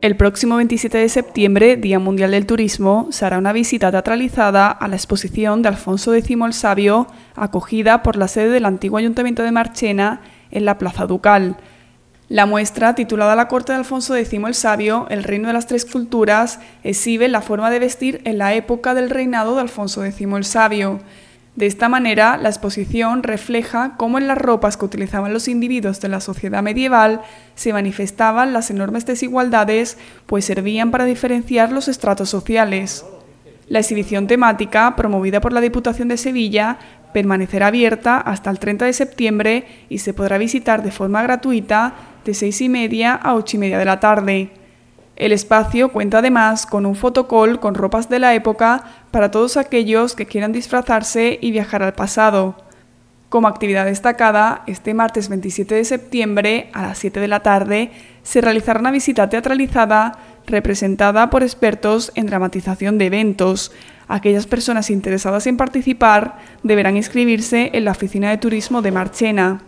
El próximo 27 de septiembre, Día Mundial del Turismo, se hará una visita teatralizada a la exposición de Alfonso X el Sabio, acogida por la sede del antiguo Ayuntamiento de Marchena en la Plaza Ducal. La muestra, titulada La corte de Alfonso X el Sabio, el reino de las tres culturas, exhibe la forma de vestir en la época del reinado de Alfonso X el Sabio. De esta manera, la exposición refleja cómo en las ropas que utilizaban los individuos de la sociedad medieval se manifestaban las enormes desigualdades, pues servían para diferenciar los estratos sociales. La exhibición temática, promovida por la Diputación de Sevilla, permanecerá abierta hasta el 30 de septiembre y se podrá visitar de forma gratuita de 6 y media a ocho y media de la tarde. El espacio cuenta además con un fotocall con ropas de la época para todos aquellos que quieran disfrazarse y viajar al pasado. Como actividad destacada, este martes 27 de septiembre a las 7 de la tarde se realizará una visita teatralizada representada por expertos en dramatización de eventos. Aquellas personas interesadas en participar deberán inscribirse en la oficina de turismo de Marchena.